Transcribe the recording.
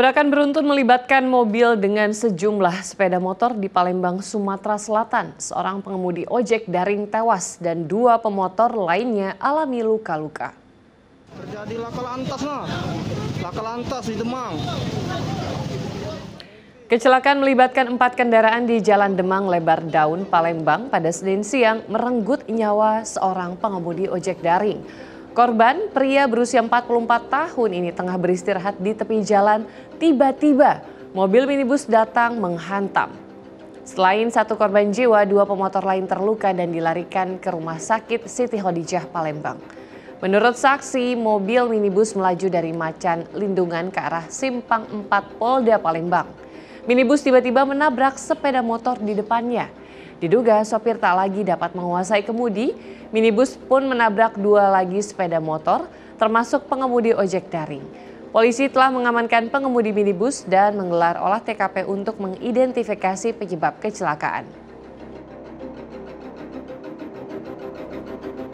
Tabrakan beruntun melibatkan mobil dengan sejumlah sepeda motor di Palembang, Sumatera Selatan. Seorang pengemudi ojek daring tewas dan dua pemotor lainnya alami luka-luka. Terjadi laka lantas, nah. Laka lantas di Demang. Kecelakaan melibatkan empat kendaraan di Jalan Demang Lebar Daun, Palembang pada Senin siang merenggut nyawa seorang pengemudi ojek daring. Korban, pria berusia 44 tahun ini tengah beristirahat di tepi jalan, tiba-tiba mobil minibus datang menghantam. Selain satu korban jiwa, dua pemotor lain terluka dan dilarikan ke rumah sakit Siti Hodijah, Palembang. Menurut saksi, mobil minibus melaju dari Macan Lindungan ke arah Simpang 4 Polda, Palembang. Minibus tiba-tiba menabrak sepeda motor di depannya. Diduga sopir tak lagi dapat menguasai kemudi, minibus pun menabrak dua lagi sepeda motor termasuk pengemudi ojek daring. Polisi telah mengamankan pengemudi minibus dan menggelar olah TKP untuk mengidentifikasi penyebab kecelakaan.